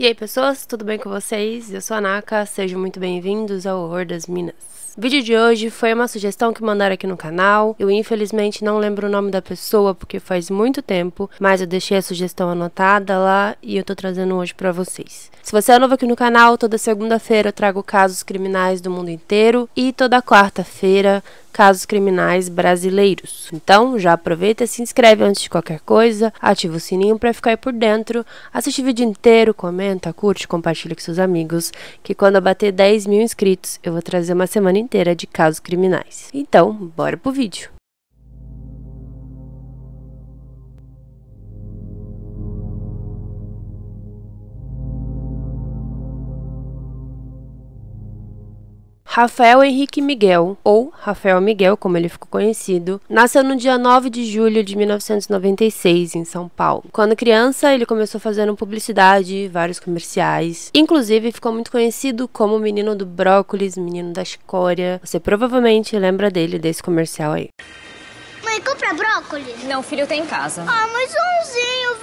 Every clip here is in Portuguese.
E aí, pessoas, tudo bem com vocês? Eu sou a Naka, sejam muito bem-vindos ao Horror das Minas. O vídeo de hoje foi uma sugestão que mandaram aqui no canal. Eu infelizmente não lembro o nome da pessoa porque faz muito tempo, mas eu deixei a sugestão anotada lá e eu tô trazendo hoje para vocês. Se você é novo aqui no canal, toda segunda-feira eu trago casos criminais do mundo inteiro e toda quarta-feira casos criminais brasileiros. Então, já aproveita e se inscreve antes de qualquer coisa, ativa o sininho para ficar por dentro, assiste o vídeo inteiro, comenta, curte, compartilha com seus amigos, que quando eu bater 10 mil inscritos, eu vou trazer uma semana inteira inteira de casos criminais. Então, bora pro vídeo! Rafael Henrique Miguel, ou Rafael Miguel, como ele ficou conhecido, nasceu no dia 9 de julho de 1996, em São Paulo. Quando criança, ele começou fazendo publicidade, vários comerciais. Inclusive, ficou muito conhecido como o menino do brócolis, menino da escória. Você provavelmente lembra dele desse comercial aí. Mãe, compra brócolis? Não, filho, tem em casa. Ah, mas umzinho,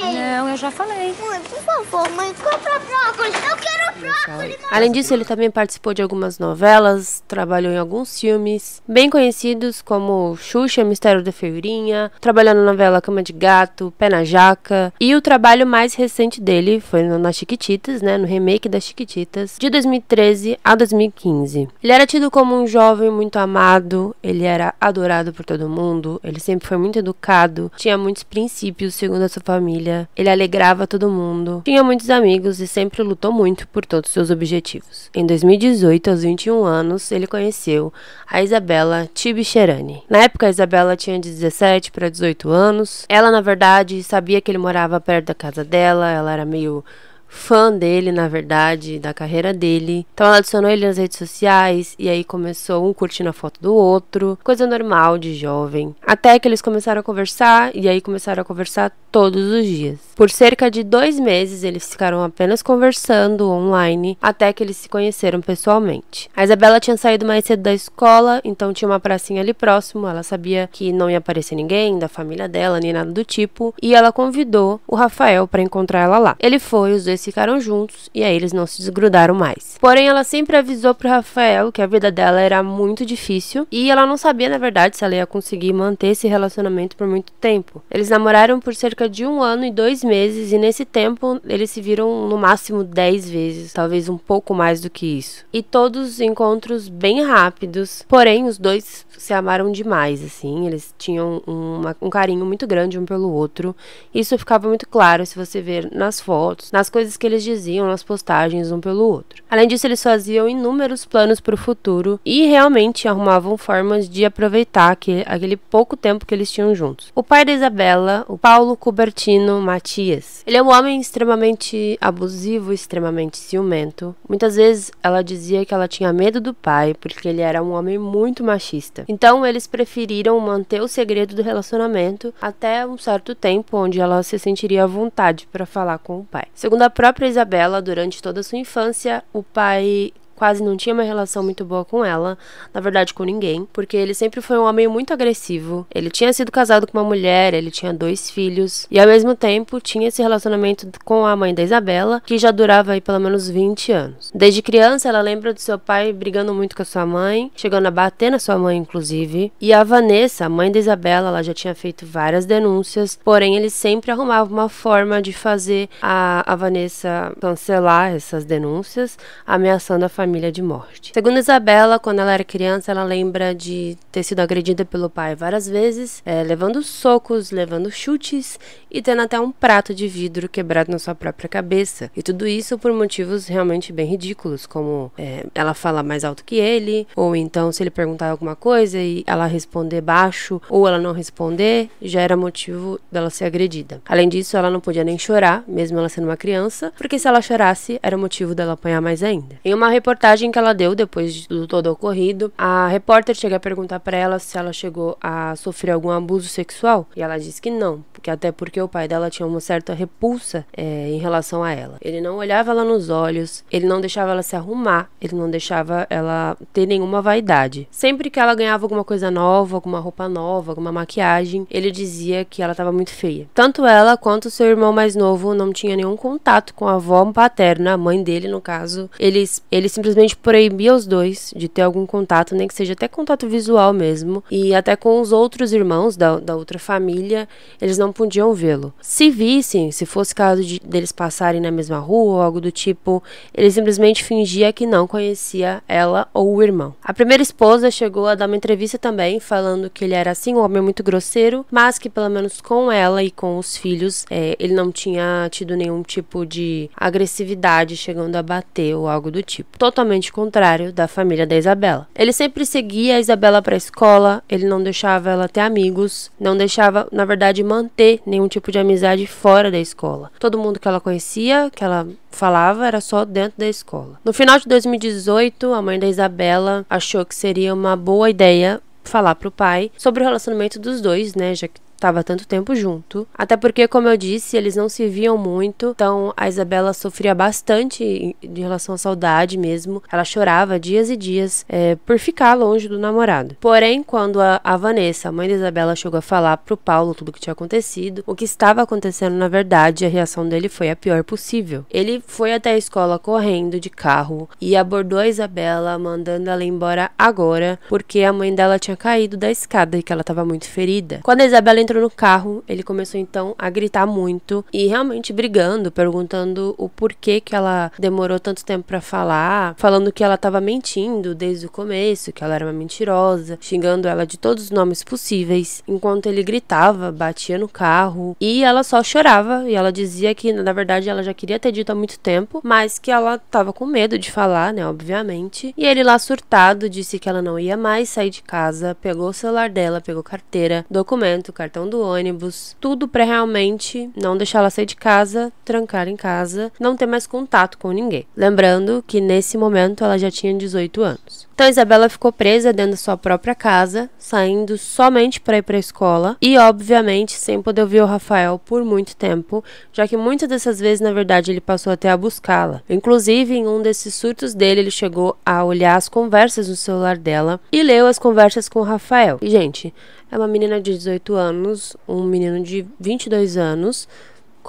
não, eu já falei. Mãe, por favor, mãe, compra brócolis. Eu quero brócolis. Além disso, ele também participou de algumas novelas, trabalhou em alguns filmes bem conhecidos como Xuxa, Mistério da Feirinha, trabalhou na novela Cama de Gato, Pé na Jaca. E o trabalho mais recente dele foi na Chiquititas, né, no remake das Chiquititas, de 2013 a 2015. Ele era tido como um jovem muito amado, ele era adorado por todo mundo, ele sempre foi muito educado, tinha muitos princípios, segundo a sua família família, ele alegrava todo mundo, tinha muitos amigos e sempre lutou muito por todos seus objetivos. Em 2018, aos 21 anos, ele conheceu a Isabela Tibicherani. Na época, a Isabela tinha de 17 para 18 anos. Ela, na verdade, sabia que ele morava perto da casa dela, ela era meio fã dele, na verdade, da carreira dele. Então ela adicionou ele nas redes sociais e aí começou um curtindo a foto do outro, coisa normal de jovem. Até que eles começaram a conversar e aí começaram a conversar todos os dias. Por cerca de dois meses eles ficaram apenas conversando online até que eles se conheceram pessoalmente. A Isabela tinha saído mais cedo da escola, então tinha uma pracinha ali próximo. Ela sabia que não ia aparecer ninguém da família dela nem nada do tipo e ela convidou o Rafael para encontrar ela lá. Ele foi, os dois dois ficaram juntos e aí eles não se desgrudaram mais. Porém, ela sempre avisou pro Rafael que a vida dela era muito difícil e ela não sabia, na verdade, se ela ia conseguir manter esse relacionamento por muito tempo. Eles namoraram por cerca de um ano e dois meses e nesse tempo eles se viram no máximo dez vezes, talvez um pouco mais do que isso. E todos encontros bem rápidos, porém os dois se amaram demais, assim, eles tinham uma, um carinho muito grande um pelo outro. Isso ficava muito claro se você ver nas fotos, nas coisas que eles diziam nas postagens um pelo outro. Além disso, eles faziam inúmeros planos para o futuro e realmente arrumavam formas de aproveitar que, aquele pouco tempo que eles tinham juntos. O pai da Isabela, o Paulo Cubertino Matias, ele é um homem extremamente abusivo, extremamente ciumento. Muitas vezes ela dizia que ela tinha medo do pai porque ele era um homem muito machista. Então eles preferiram manter o segredo do relacionamento até um certo tempo onde ela se sentiria à vontade para falar com o pai. Segundo a própria Isabela, durante toda a sua infância, o pai quase não tinha uma relação muito boa com ela, na verdade com ninguém, porque ele sempre foi um homem muito agressivo. Ele tinha sido casado com uma mulher, ele tinha dois filhos, e ao mesmo tempo tinha esse relacionamento com a mãe da Isabela, que já durava aí pelo menos 20 anos. Desde criança, ela lembra do seu pai brigando muito com a sua mãe, chegando a bater na sua mãe, inclusive. E a Vanessa, a mãe da Isabela, ela já tinha feito várias denúncias, porém ele sempre arrumava uma forma de fazer a, a Vanessa cancelar essas denúncias, ameaçando a família família de morte. Segundo Isabela, quando ela era criança, ela lembra de ter sido agredida pelo pai várias vezes, é, levando socos, levando chutes e tendo até um prato de vidro quebrado na sua própria cabeça. E tudo isso por motivos realmente bem ridículos, como é, ela falar mais alto que ele, ou então se ele perguntar alguma coisa e ela responder baixo, ou ela não responder, já era motivo dela ser agredida. Além disso, ela não podia nem chorar, mesmo ela sendo uma criança, porque se ela chorasse, era motivo dela apanhar mais ainda. Em uma reportagem reportagem que ela deu depois do todo ocorrido, a repórter chega a perguntar para ela se ela chegou a sofrer algum abuso sexual e ela diz que não, porque até porque o pai dela tinha uma certa repulsa é, em relação a ela. Ele não olhava ela nos olhos, ele não deixava ela se arrumar, ele não deixava ela ter nenhuma vaidade. Sempre que ela ganhava alguma coisa nova, alguma roupa nova, alguma maquiagem, ele dizia que ela estava muito feia. Tanto ela quanto seu irmão mais novo não tinha nenhum contato com a avó paterna, a mãe dele no caso. Eles, ele simplesmente proibia os dois de ter algum contato, nem que seja até contato visual mesmo, e até com os outros irmãos da, da outra família, eles não não podiam vê-lo. Se vissem, se fosse caso de, deles passarem na mesma rua ou algo do tipo, ele simplesmente fingia que não conhecia ela ou o irmão. A primeira esposa chegou a dar uma entrevista também, falando que ele era assim, um homem muito grosseiro, mas que pelo menos com ela e com os filhos, é, ele não tinha tido nenhum tipo de agressividade chegando a bater ou algo do tipo. Totalmente contrário da família da Isabela. Ele sempre seguia a Isabela para a escola, ele não deixava ela ter amigos, não deixava, na verdade, manter ter nenhum tipo de amizade fora da escola. Todo mundo que ela conhecia, que ela falava, era só dentro da escola. No final de 2018, a mãe da Isabela achou que seria uma boa ideia falar pro pai sobre o relacionamento dos dois, né, já que estava tanto tempo junto. Até porque, como eu disse, eles não se viam muito, então a Isabela sofria bastante em relação à saudade mesmo. Ela chorava dias e dias é, por ficar longe do namorado. Porém, quando a, a Vanessa, a mãe da Isabela, chegou a falar pro Paulo tudo o que tinha acontecido, o que estava acontecendo na verdade, a reação dele foi a pior possível. Ele foi até a escola correndo de carro e abordou a Isabela, mandando ela embora agora, porque a mãe dela tinha caído da escada e que ela estava muito ferida. Quando a Isabela no carro, ele começou então a gritar muito e realmente brigando, perguntando o porquê que ela demorou tanto tempo para falar, falando que ela tava mentindo desde o começo, que ela era uma mentirosa, xingando ela de todos os nomes possíveis, enquanto ele gritava, batia no carro e ela só chorava e ela dizia que na verdade ela já queria ter dito há muito tempo, mas que ela tava com medo de falar, né, obviamente. E ele lá surtado disse que ela não ia mais sair de casa, pegou o celular dela, pegou carteira, documento, cartão questão do ônibus, tudo para realmente não deixar ela sair de casa, trancar em casa, não ter mais contato com ninguém. Lembrando que nesse momento ela já tinha 18 anos. Então Isabela ficou presa dentro da sua própria casa, saindo somente para ir para a escola e, obviamente, sem poder ver o Rafael por muito tempo, já que muitas dessas vezes, na verdade, ele passou até a buscá-la. Inclusive, em um desses surtos dele, ele chegou a olhar as conversas no celular dela e leu as conversas com o Rafael. E, gente, é uma menina de 18 anos, um menino de 22 anos,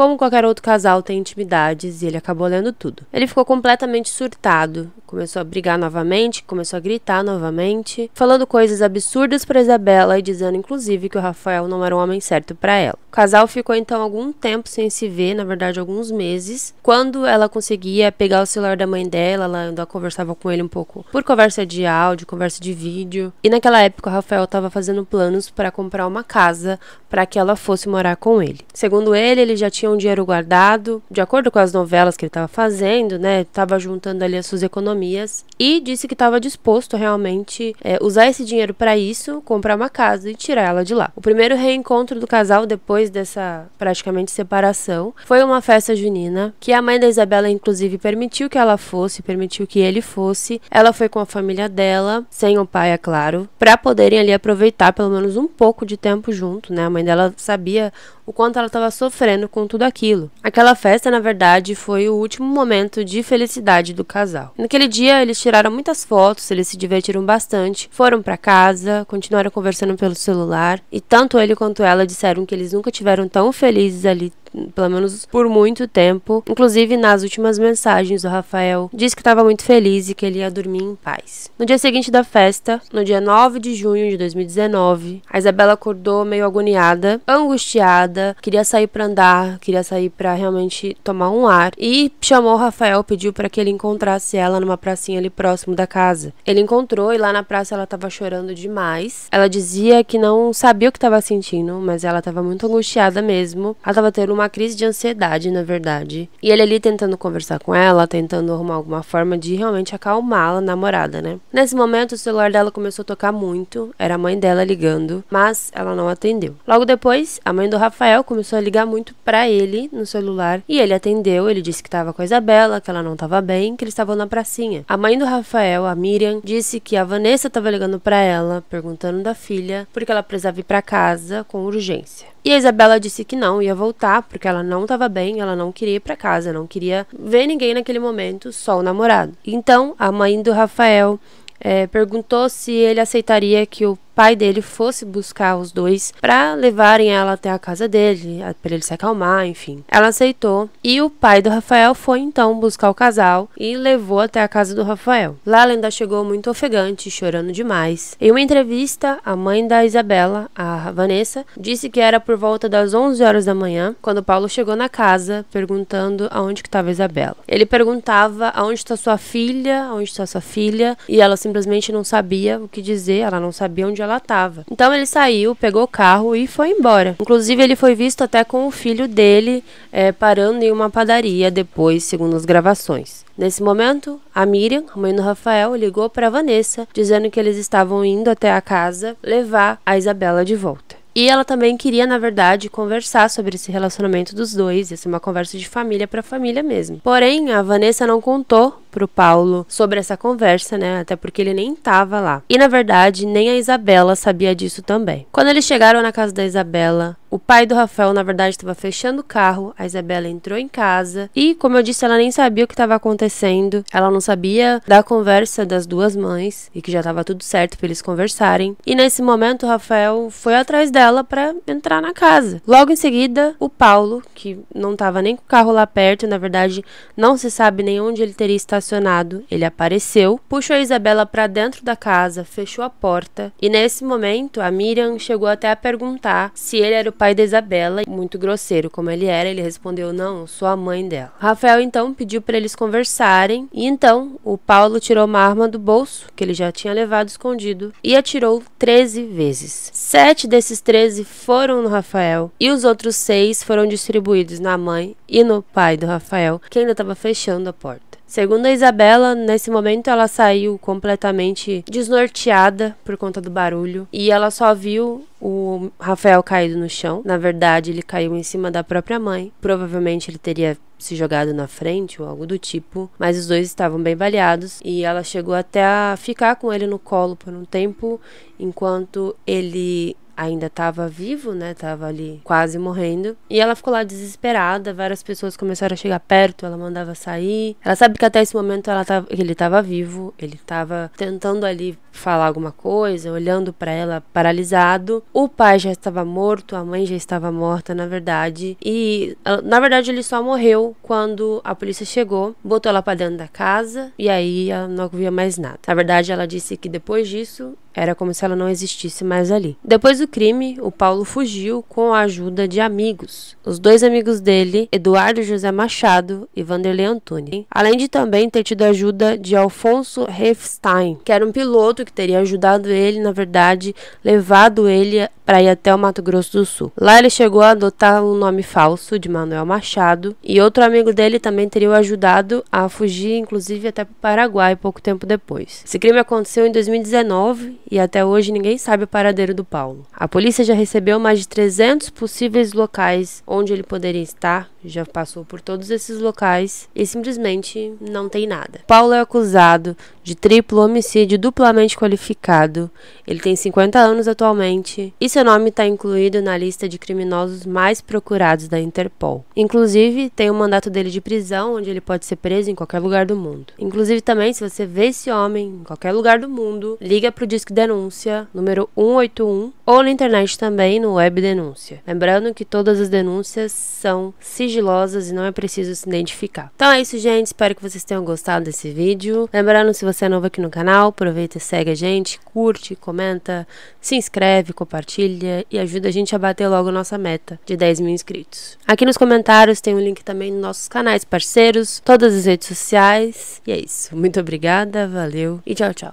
como qualquer outro casal, tem intimidades e ele acabou lendo tudo. Ele ficou completamente surtado, começou a brigar novamente, começou a gritar novamente, falando coisas absurdas para Isabela e dizendo inclusive que o Rafael não era o homem certo para ela. O casal ficou então algum tempo sem se ver, na verdade alguns meses. Quando ela conseguia pegar o celular da mãe dela, ela ainda conversava com ele um pouco por conversa de áudio, conversa de vídeo. E naquela época o Rafael estava fazendo planos para comprar uma casa para que ela fosse morar com ele. Segundo ele, ele já tinha um dinheiro guardado, de acordo com as novelas que ele estava fazendo, né? Estava juntando ali as suas economias e disse que estava disposto realmente é, usar esse dinheiro para isso, comprar uma casa e tirar ela de lá. O primeiro reencontro do casal depois dessa praticamente separação foi uma festa junina que a mãe da Isabela inclusive permitiu que ela fosse, permitiu que ele fosse. Ela foi com a família dela, sem o pai, é claro, para poderem ali aproveitar pelo menos um pouco de tempo junto, né? A mãe dela sabia o quanto ela estava sofrendo com tudo aquilo. Aquela festa, na verdade, foi o último momento de felicidade do casal. Naquele dia, eles tiraram muitas fotos, eles se divertiram bastante, foram para casa, continuaram conversando pelo celular, e tanto ele quanto ela disseram que eles nunca tiveram tão felizes ali pelo menos por muito tempo. Inclusive, nas últimas mensagens, o Rafael disse que estava muito feliz e que ele ia dormir em paz. No dia seguinte da festa, no dia 9 de junho de 2019, a Isabela acordou meio agoniada, angustiada, queria sair para andar, queria sair para realmente tomar um ar e chamou o Rafael, pediu para que ele encontrasse ela numa pracinha ali próximo da casa. Ele encontrou e lá na praça ela estava chorando demais. Ela dizia que não sabia o que estava sentindo, mas ela estava muito angustiada mesmo. Ela estava tendo uma uma crise de ansiedade, na verdade. E ele ali tentando conversar com ela, tentando arrumar alguma forma de realmente acalmá-la, namorada, né? Nesse momento, o celular dela começou a tocar muito, era a mãe dela ligando, mas ela não atendeu. Logo depois, a mãe do Rafael começou a ligar muito para ele no celular e ele atendeu. Ele disse que estava com a Isabela, que ela não estava bem, que eles estavam na pracinha. A mãe do Rafael, a Miriam, disse que a Vanessa estava ligando para ela, perguntando da filha, porque ela precisava ir para casa com urgência. E a Isabela disse que não, ia voltar, porque ela não estava bem, ela não queria ir para casa, não queria ver ninguém naquele momento, só o namorado. Então, a mãe do Rafael é, perguntou se ele aceitaria que o pai dele fosse buscar os dois para levarem ela até a casa dele, para ele se acalmar, enfim. Ela aceitou e o pai do Rafael foi então buscar o casal e levou até a casa do Rafael. Lá ela ainda chegou muito ofegante, chorando demais. Em uma entrevista, a mãe da Isabela, a Vanessa, disse que era por volta das 11 horas da manhã quando Paulo chegou na casa perguntando aonde que estava Isabela. Ele perguntava aonde está sua filha, aonde está sua filha, e ela simplesmente não sabia o que dizer, ela não sabia onde ela ela estava. Então ele saiu, pegou o carro e foi embora. Inclusive, ele foi visto até com o filho dele é, parando em uma padaria depois, segundo as gravações. Nesse momento, a Miriam, a mãe do Rafael, ligou para Vanessa, dizendo que eles estavam indo até a casa levar a Isabela de volta. E ela também queria, na verdade, conversar sobre esse relacionamento dos dois, essa uma conversa de família para família mesmo. Porém, a Vanessa não contou pro Paulo sobre essa conversa, né? Até porque ele nem tava lá. E na verdade, nem a Isabela sabia disso também. Quando eles chegaram na casa da Isabela, o pai do Rafael, na verdade, estava fechando o carro. A Isabela entrou em casa e, como eu disse, ela nem sabia o que estava acontecendo. Ela não sabia da conversa das duas mães e que já estava tudo certo para eles conversarem. E nesse momento, o Rafael foi atrás dela para entrar na casa. Logo em seguida, o Paulo, que não estava nem com o carro lá perto, na verdade, não se sabe nem onde ele teria estado relacionado, ele apareceu, puxou a Isabela para dentro da casa, fechou a porta e nesse momento a Miriam chegou até a perguntar se ele era o pai da Isabela, muito grosseiro como ele era, ele respondeu não, sou a mãe dela. Rafael então pediu para eles conversarem e então o Paulo tirou uma arma do bolso que ele já tinha levado escondido e atirou 13 vezes. Sete desses 13 foram no Rafael e os outros seis foram distribuídos na mãe e no pai do Rafael, que ainda estava fechando a porta. Segundo a Isabela, nesse momento ela saiu completamente desnorteada por conta do barulho e ela só viu o Rafael caído no chão. Na verdade, ele caiu em cima da própria mãe. Provavelmente ele teria se jogado na frente ou algo do tipo, mas os dois estavam bem baleados e ela chegou até a ficar com ele no colo por um tempo enquanto ele ainda estava vivo, né? Tava ali quase morrendo. E ela ficou lá desesperada, várias pessoas começaram a chegar perto, ela mandava sair. Ela sabe que até esse momento ela tava, ele estava vivo, ele estava tentando ali falar alguma coisa, olhando para ela paralisado. O pai já estava morto, a mãe já estava morta, na verdade. E ah, na verdade ele só morreu quando a polícia chegou, botou ela para dentro da casa e aí ela não via mais nada. Na verdade, ela disse que depois disso era como se ela não existisse mais ali. Depois do crime, o Paulo fugiu com a ajuda de amigos. Os dois amigos dele, Eduardo José Machado e Vanderlei Antunes, Além de também ter tido a ajuda de Alfonso Hefstein, que era um piloto que teria ajudado ele, na verdade, levado ele para ir até o Mato Grosso do Sul. Lá ele chegou a adotar um nome falso de Manuel Machado e outro amigo dele também teria o ajudado a fugir, inclusive até para o Paraguai pouco tempo depois. Esse crime aconteceu em 2019 e até hoje ninguém sabe o paradeiro do Paulo. A polícia já recebeu mais de 300 possíveis locais onde ele poderia estar, já passou por todos esses locais e simplesmente não tem nada. Paulo é acusado de triplo homicídio duplamente qualificado. Ele tem 50 anos atualmente e seu nome está incluído na lista de criminosos mais procurados da Interpol. Inclusive, tem o um mandato dele de prisão, onde ele pode ser preso em qualquer lugar do mundo. Inclusive, também, se você vê esse homem em qualquer lugar do mundo, liga para o Disque denúncia número 181 ou na internet também no web denúncia. Lembrando que todas as denúncias são sigilosas e não é preciso se identificar. Então é isso, gente. Espero que vocês tenham gostado desse vídeo. Lembrando, se você é novo aqui no canal, aproveita e segue a gente, curte, comenta, se inscreve, compartilha e ajuda a gente a bater logo nossa meta de 10 mil inscritos. Aqui nos comentários tem um link também nos nossos canais parceiros, todas as redes sociais. E é isso. Muito obrigada, valeu e tchau, tchau.